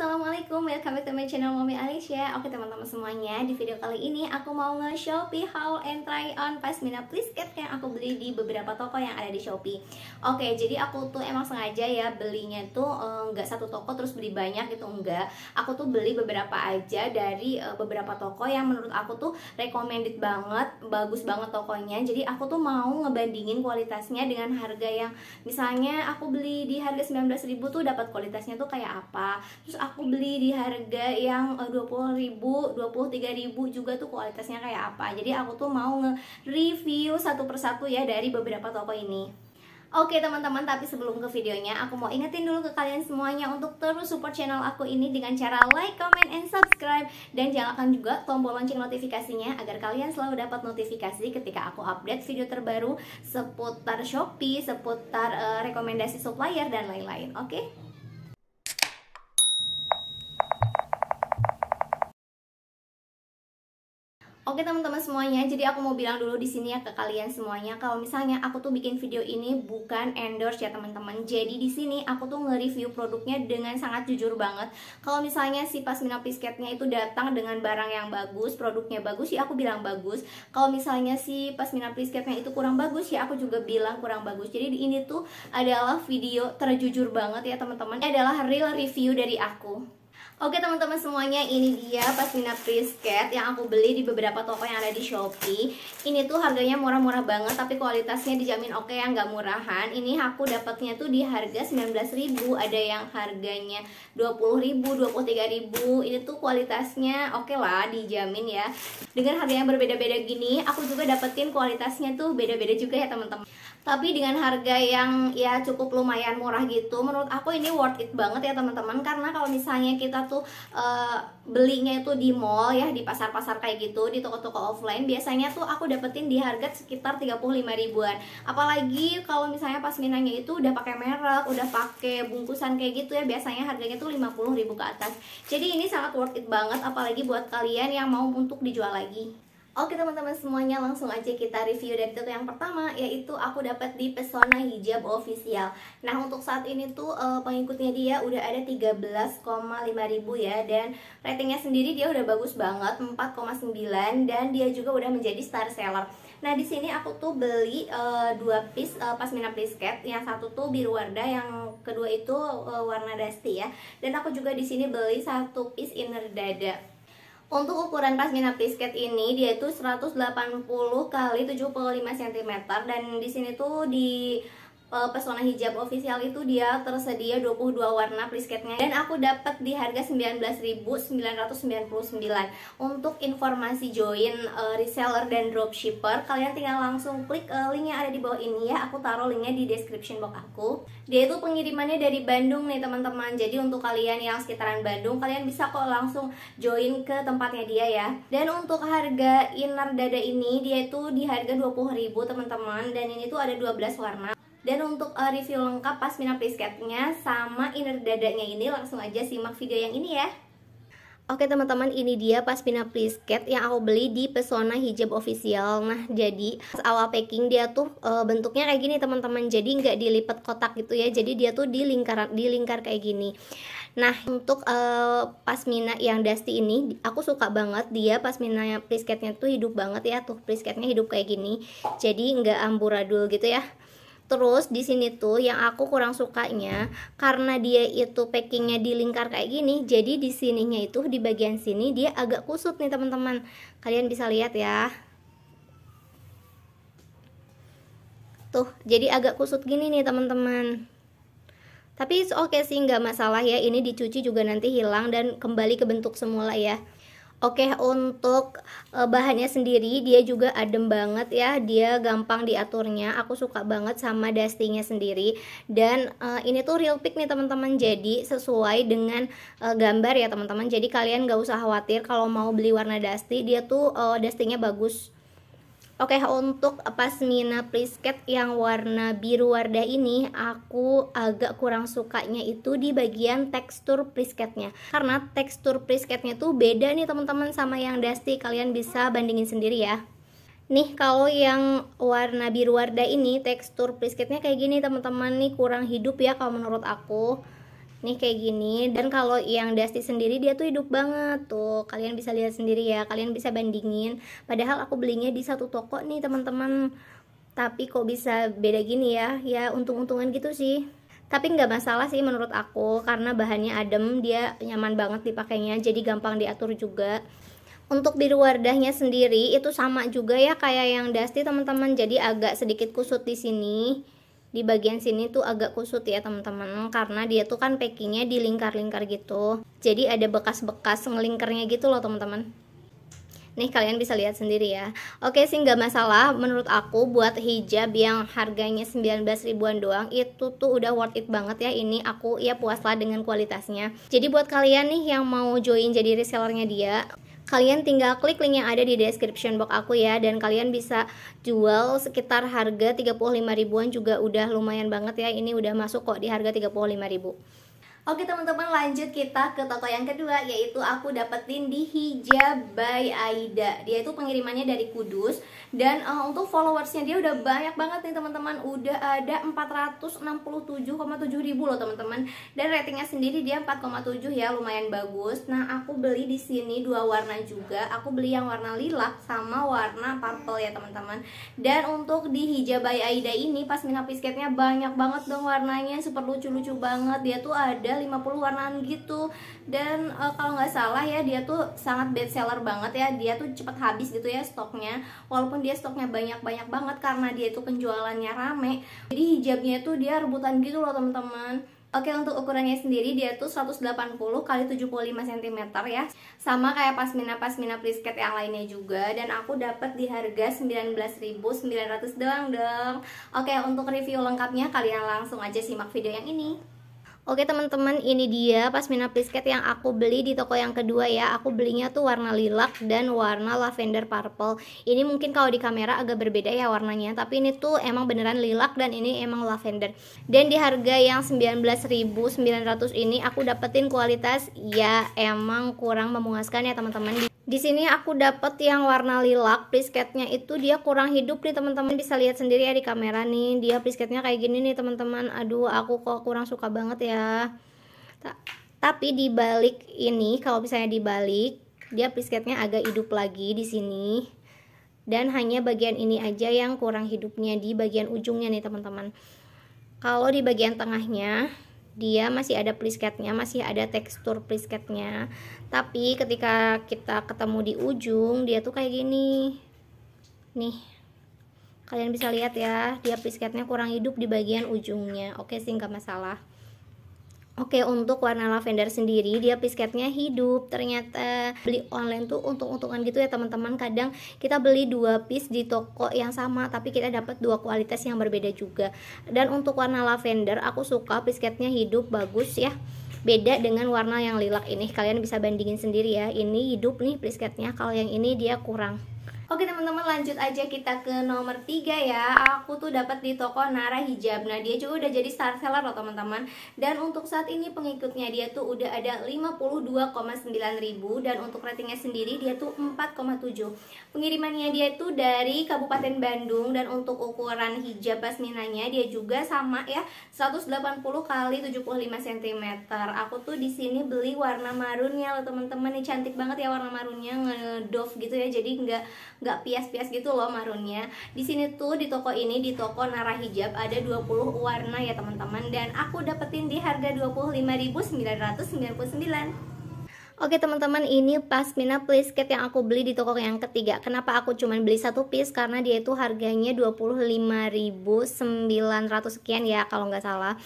Assalamualaikum, welcome back to my channel Mommy Alicia Oke teman-teman semuanya, di video kali ini aku mau nge-shopee haul and try on pasmina please cat yang aku beli di beberapa toko yang ada di Shopee Oke, jadi aku tuh emang sengaja ya belinya tuh eh, nggak satu toko terus beli banyak gitu, enggak Aku tuh beli beberapa aja dari eh, beberapa toko yang menurut aku tuh recommended banget, bagus banget tokonya Jadi aku tuh mau ngebandingin kualitasnya dengan harga yang misalnya aku beli di harga 19.000 tuh dapat kualitasnya tuh kayak apa Terus aku aku beli di harga yang eh, dua puluh ribu, dua juga tuh kualitasnya kayak apa. Jadi aku tuh mau nge-review satu persatu ya dari beberapa toko ini. Oke teman-teman, tapi sebelum ke videonya, aku mau ingetin dulu ke kalian semuanya untuk terus support channel aku ini dengan cara like, comment, and subscribe. Dan nyalakan juga tombol lonceng notifikasinya agar kalian selalu dapat notifikasi ketika aku update video terbaru seputar Shopee, seputar uh, rekomendasi supplier, dan lain-lain. Oke? Oke teman-teman semuanya, jadi aku mau bilang dulu di sini ya ke kalian semuanya kalau misalnya aku tuh bikin video ini bukan endorse ya teman-teman. Jadi di sini aku tuh nge-review produknya dengan sangat jujur banget. Kalau misalnya si Pasmina Pisketnya itu datang dengan barang yang bagus, produknya bagus ya aku bilang bagus. Kalau misalnya si Pasmina Pisketnya itu kurang bagus ya aku juga bilang kurang bagus. Jadi ini tuh adalah video terjujur banget ya teman-teman. Ini Adalah real review dari aku. Oke teman-teman semuanya ini dia pasmina prisket yang aku beli di beberapa toko yang ada di Shopee Ini tuh harganya murah-murah banget tapi kualitasnya dijamin oke yang gak murahan Ini aku dapatnya tuh di harga 19.000 ada yang harganya 20.000, 23.000 Ini tuh kualitasnya oke okay lah dijamin ya Dengan harga yang berbeda-beda gini aku juga dapetin kualitasnya tuh beda-beda juga ya teman-teman tapi dengan harga yang ya cukup lumayan murah gitu menurut aku ini worth it banget ya teman-teman karena kalau misalnya kita tuh uh, belinya itu di mall ya di pasar-pasar kayak gitu di toko-toko offline biasanya tuh aku dapetin di harga sekitar 35 ribuan apalagi kalau misalnya pas minangnya itu udah pakai merek udah pakai bungkusan kayak gitu ya biasanya harganya tuh 50 ribu ke atas jadi ini sangat worth it banget apalagi buat kalian yang mau untuk dijual lagi Oke teman-teman semuanya langsung aja kita review dari tuh yang pertama yaitu aku dapat di Pesona Hijab Official. Nah untuk saat ini tuh eh, pengikutnya dia udah ada 13,5 ribu ya dan ratingnya sendiri dia udah bagus banget 4,9 dan dia juga udah menjadi star seller. Nah di sini aku tuh beli uh, dua piece uh, eh, pasmina brisket yang satu tuh biru warna yang kedua itu uh, warna dusty ya dan aku juga di sini beli satu piece inner dada. Untuk ukuran pasmina brisket ini dia itu 180 kali 75 cm dan di sini tuh di Eh, pesona hijab official itu dia tersedia 22 warna plisketnya dan aku dapat di harga 19.999 untuk informasi join uh, reseller dan dropshipper kalian tinggal langsung klik uh, eh, link yang ada di bawah ini ya aku taruh linknya di description box aku dia itu pengirimannya dari Bandung nih teman-teman jadi untuk kalian yang sekitaran Bandung kalian bisa kok langsung join ke tempatnya dia ya dan untuk harga inner dada ini dia itu di harga 20.000 teman-teman dan ini tuh ada 12 warna dan untuk uh, review lengkap pasmina pliscape sama inner dadanya ini langsung aja simak video yang ini ya. Oke teman-teman ini dia pasmina plisket yang aku beli di Pesona Hijab Official Nah jadi awal packing dia tuh e, bentuknya kayak gini teman-teman Jadi nggak dilipat kotak gitu ya Jadi dia tuh di lingkar, di lingkar kayak gini Nah untuk e, eh, pasmina yang dusty ini aku suka banget dia pasmina plisketnya tuh hidup banget ya Tuh plisketnya hidup kayak gini Jadi nggak amburadul gitu ya Terus di sini tuh yang aku kurang sukanya karena dia itu packingnya di lingkar kayak gini, jadi di sininya itu di bagian sini dia agak kusut nih teman-teman. Kalian bisa lihat ya. Tuh, jadi agak kusut gini nih teman-teman. Tapi oke okay sih, nggak masalah ya. Ini dicuci juga nanti hilang dan kembali ke bentuk semula ya. Oke, untuk eh, bahannya sendiri dia juga adem banget ya. Dia gampang diaturnya. Aku suka banget sama dustingnya sendiri. Dan uh, ini tuh real pick nih teman-teman. Jadi sesuai dengan uh, gambar ya teman-teman. Jadi kalian gak usah khawatir kalau mau beli warna dusty. Dia tuh uh, dustingnya bagus. Oke, untuk pasmina plisket yang warna biru wardah ini aku agak kurang sukanya itu di bagian tekstur plisketnya. Karena tekstur plisketnya tuh beda nih teman-teman sama yang dusty. Kalian bisa bandingin sendiri ya. Nih kalau yang warna biru wardah ini tekstur plisketnya kayak gini teman-teman nih kurang hidup ya kalau menurut aku nih kayak gini dan kalau yang Dusty sendiri dia tuh hidup banget tuh kalian bisa lihat sendiri ya kalian bisa bandingin padahal aku belinya di satu toko nih teman-teman tapi kok bisa beda gini ya ya untung-untungan gitu sih tapi nggak masalah sih menurut aku karena bahannya adem dia nyaman banget dipakainya jadi gampang diatur juga untuk biru wadahnya sendiri itu sama juga ya kayak yang Dusty teman-teman jadi agak sedikit kusut di sini di bagian sini tuh agak kusut ya teman-teman karena dia tuh kan packingnya di lingkar lingkar gitu jadi ada bekas-bekas ngelingkarnya gitu loh teman-teman nih kalian bisa lihat sendiri ya oke sih nggak masalah menurut aku buat hijab yang harganya 19 ribuan doang itu tuh udah worth it banget ya ini aku ya puaslah dengan kualitasnya jadi buat kalian nih yang mau join jadi resellernya dia kalian tinggal klik link yang ada di description box aku ya dan kalian bisa jual sekitar harga 35 ribuan juga udah lumayan banget ya ini udah masuk kok di harga 35 ribu Oke teman-teman lanjut kita ke toko yang kedua yaitu aku dapetin di Hijab by Aida Dia itu pengirimannya dari Kudus Dan uh, untuk followersnya dia udah banyak banget nih teman-teman Udah ada 467,7 ribu loh teman-teman Dan ratingnya sendiri dia 4,7 ya lumayan bagus Nah aku beli di sini dua warna juga Aku beli yang warna lilac sama warna purple ya teman-teman Dan untuk di Hijab by Aida ini pas minap pisketnya banyak banget dong warnanya Super lucu-lucu banget Dia tuh ada 50 warnaan gitu dan uh, kalau nggak salah ya dia tuh sangat best seller banget ya dia tuh cepet habis gitu ya stoknya walaupun dia stoknya banyak-banyak banget karena dia itu penjualannya rame jadi hijabnya tuh dia rebutan gitu loh teman-teman Oke untuk ukurannya sendiri dia tuh 180 kali 75 cm ya Sama kayak pasmina-pasmina prisket yang lainnya juga Dan aku dapat di harga 19.900 doang dong Oke untuk review lengkapnya kalian langsung aja simak video yang ini Oke teman-teman ini dia pasmina plisket yang aku beli di toko yang kedua ya Aku belinya tuh warna lilac dan warna lavender purple Ini mungkin kalau di kamera agak berbeda ya warnanya Tapi ini tuh emang beneran lilac dan ini emang lavender Dan di harga yang 19.900 ini aku dapetin kualitas ya emang kurang memuaskan ya teman-teman di sini aku dapet yang warna lilac, plisketnya itu dia kurang hidup nih teman-teman bisa lihat sendiri ya di kamera nih. Dia plisketnya kayak gini nih teman-teman. Aduh, aku kok kurang suka banget ya Iya. ta tapi dibalik ini kalau misalnya dibalik dia plisketnya agak hidup lagi di sini dan hanya bagian ini aja yang kurang hidupnya di bagian ujungnya nih teman-teman kalau di bagian tengahnya dia masih ada plisketnya masih ada tekstur plisketnya tapi ketika kita ketemu di ujung dia tuh kayak gini nih kalian bisa lihat ya dia plisketnya kurang hidup di bagian ujungnya oke sih nggak masalah Oke untuk warna lavender sendiri dia pisketnya hidup ternyata beli online tuh untung-untungan gitu ya teman-teman kadang kita beli dua piece di toko yang sama tapi kita dapat dua kualitas yang berbeda juga dan untuk warna lavender aku suka pisketnya hidup bagus ya beda dengan warna yang lilak ini kalian bisa bandingin sendiri ya ini hidup nih pisketnya kalau yang ini dia kurang Oke teman-teman lanjut aja kita ke nomor 3 ya Aku tuh dapat di toko Nara Hijab Nah dia juga udah jadi star seller loh teman-teman Dan untuk saat ini pengikutnya dia tuh udah ada 52,9 ribu Dan untuk ratingnya sendiri dia tuh 4,7 Pengirimannya dia tuh dari Kabupaten Bandung Dan untuk ukuran hijab pasminanya dia juga sama ya 180 kali 75 cm Aku tuh di sini beli warna marunnya loh teman-teman Ini cantik banget ya warna marunnya ngedove gitu ya Jadi nggak nggak pias-pias gitu loh marunnya di sini tuh di toko ini di toko Narah Hijab ada 20 warna ya teman-teman dan aku dapetin di harga 25.999 Oke teman-teman ini pasmina plisket yang aku beli di toko yang ketiga Kenapa aku cuma beli satu piece karena dia itu harganya 25.900 sekian ya kalau nggak salah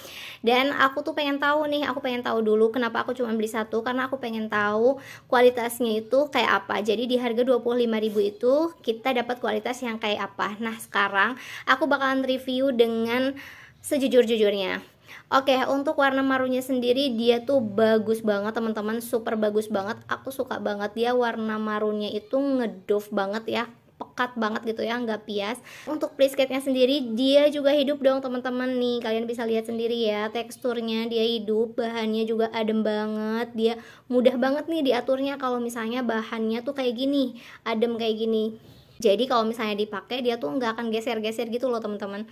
Dan aku tuh pengen tahu nih aku pengen tahu dulu kenapa aku cuma beli satu Karena aku pengen tahu kualitasnya itu kayak apa Jadi di harga 25.000 itu kita dapat kualitas yang kayak apa Nah sekarang aku bakalan review dengan sejujur-jujurnya Oke, untuk warna marunya sendiri dia tuh bagus banget teman-teman, super bagus banget. Aku suka banget dia warna marunnya itu ngedove banget ya pekat banget gitu ya nggak pias untuk brisketnya sendiri dia juga hidup dong teman-teman nih kalian bisa lihat sendiri ya teksturnya dia hidup bahannya juga adem banget dia mudah banget nih diaturnya kalau misalnya bahannya tuh kayak gini adem kayak gini jadi kalau misalnya dipakai dia tuh nggak akan geser-geser gitu loh teman-teman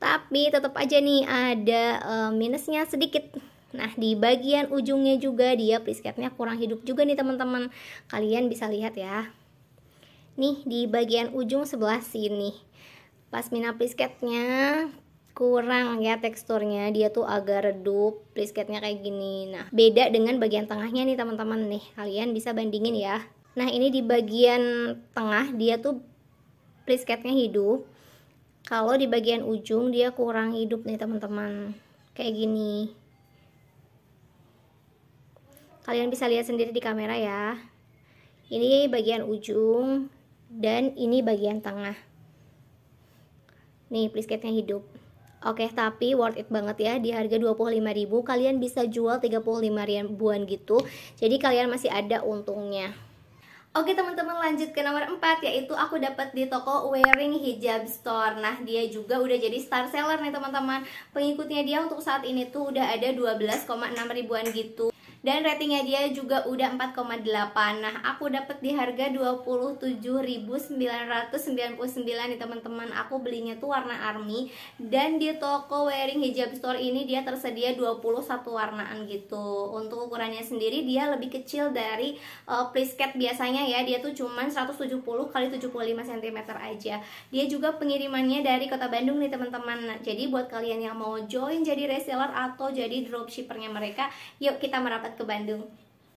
tapi tetap aja nih ada uh, minusnya sedikit Nah, di bagian ujungnya juga dia prisketnya kurang hidup juga nih teman-teman. Kalian bisa lihat ya. Nih, di bagian ujung sebelah sini. pas mina prisketnya kurang ya teksturnya. Dia tuh agak redup, prisketnya kayak gini. Nah, beda dengan bagian tengahnya nih teman-teman nih. Kalian bisa bandingin ya. Nah, ini di bagian tengah dia tuh prisketnya hidup kalau di bagian ujung dia kurang hidup nih teman-teman kayak gini kalian bisa lihat sendiri di kamera ya ini bagian ujung dan ini bagian tengah nih plisketnya hidup Oke, tapi worth it banget ya di harga 25.000 kalian bisa jual 35 ribuan gitu. Jadi kalian masih ada untungnya. Oke teman-teman lanjut ke nomor 4 yaitu aku dapat di toko Wearing Hijab Store. Nah, dia juga udah jadi star seller nih teman-teman. Pengikutnya dia untuk saat ini tuh udah ada 12,6 ribuan gitu dan ratingnya dia juga udah 4,8 nah aku dapat di harga 27.999 nih teman-teman aku belinya tuh warna army dan di toko wearing hijab store ini dia tersedia 21 warnaan gitu untuk ukurannya sendiri dia lebih kecil dari uh, eh, plisket biasanya ya dia tuh cuman 170 kali 75 cm aja dia juga pengirimannya dari kota Bandung nih teman-teman nah, jadi buat kalian yang mau join jadi reseller atau jadi dropshippernya mereka yuk kita merapat sempat ke Bandung.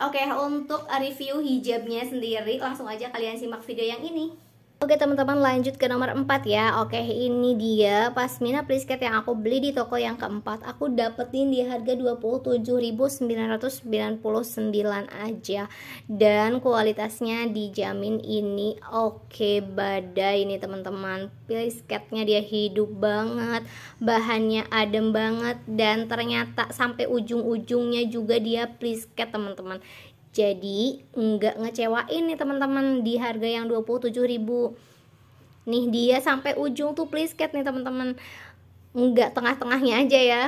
Oke, untuk review hijabnya sendiri langsung aja kalian simak video yang ini. Oke teman-teman lanjut ke nomor 4 ya Oke ini dia pasmina plisket yang aku beli di toko yang keempat Aku dapetin di harga 27.999 aja Dan kualitasnya dijamin ini oke badai ini teman-teman Plisketnya dia hidup banget Bahannya adem banget Dan ternyata sampai ujung-ujungnya juga dia plisket teman-teman jadi nggak ngecewain nih teman-teman di harga yang 27.000. Nih dia sampai ujung tuh please cat nih teman-teman. Nggak tengah-tengahnya aja ya.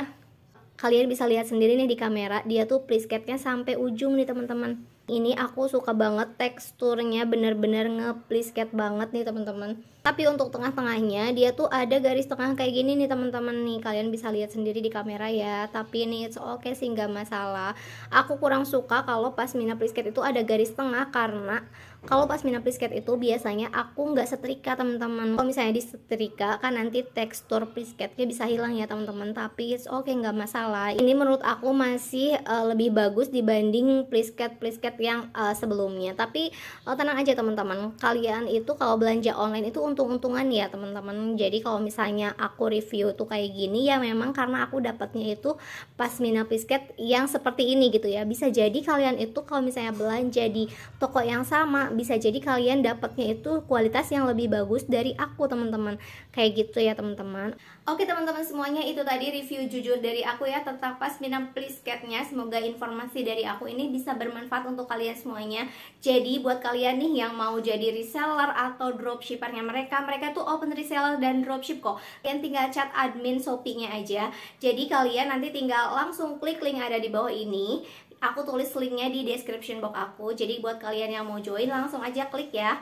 Kalian bisa lihat sendiri nih di kamera, dia tuh please sampai ujung nih teman-teman. Ini aku suka banget teksturnya bener-bener ngeplisket banget nih teman-teman. Tapi untuk tengah-tengahnya dia tuh ada garis tengah kayak gini nih teman-teman nih. Kalian bisa lihat sendiri di kamera ya. Tapi ini it's okay sih nggak masalah. Aku kurang suka kalau pas mina plisket itu ada garis tengah karena kalau pas mina plisket itu biasanya aku nggak setrika teman-teman kalau misalnya di setrika kan nanti tekstur plisketnya bisa hilang ya teman-teman tapi oke okay nggak masalah ini menurut aku masih uh, lebih bagus dibanding plisket plisket yang uh, sebelumnya tapi uh, tenang aja teman-teman kalian itu kalau belanja online itu untung-untungan ya teman-teman jadi kalau misalnya aku review tuh kayak gini ya memang karena aku dapatnya itu pas mina plisket yang seperti ini gitu ya bisa jadi kalian itu kalau misalnya belanja di toko yang sama bisa jadi kalian dapatnya itu kualitas yang lebih bagus dari aku teman-teman kayak gitu ya teman-teman oke teman-teman semuanya itu tadi review jujur dari aku ya tentang pasminam please catnya semoga informasi dari aku ini bisa bermanfaat untuk kalian semuanya jadi buat kalian nih yang mau jadi reseller atau dropshippernya mereka mereka tuh open reseller dan dropship kok kalian tinggal chat admin Shopee-nya aja jadi kalian nanti tinggal langsung klik link ada di bawah ini Aku tulis linknya di description box aku Jadi buat kalian yang mau join langsung aja klik ya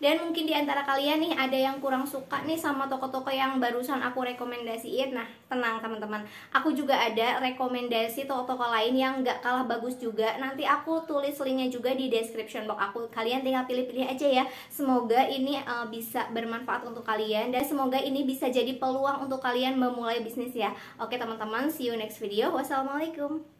dan mungkin di antara kalian nih ada yang kurang suka nih sama toko-toko yang barusan aku rekomendasiin Nah tenang teman-teman Aku juga ada rekomendasi toko-toko lain yang gak kalah bagus juga Nanti aku tulis linknya juga di description box aku Kalian tinggal pilih-pilih aja ya Semoga ini uh, bisa bermanfaat untuk kalian Dan semoga ini bisa jadi peluang untuk kalian memulai bisnis ya Oke teman-teman see you next video Wassalamualaikum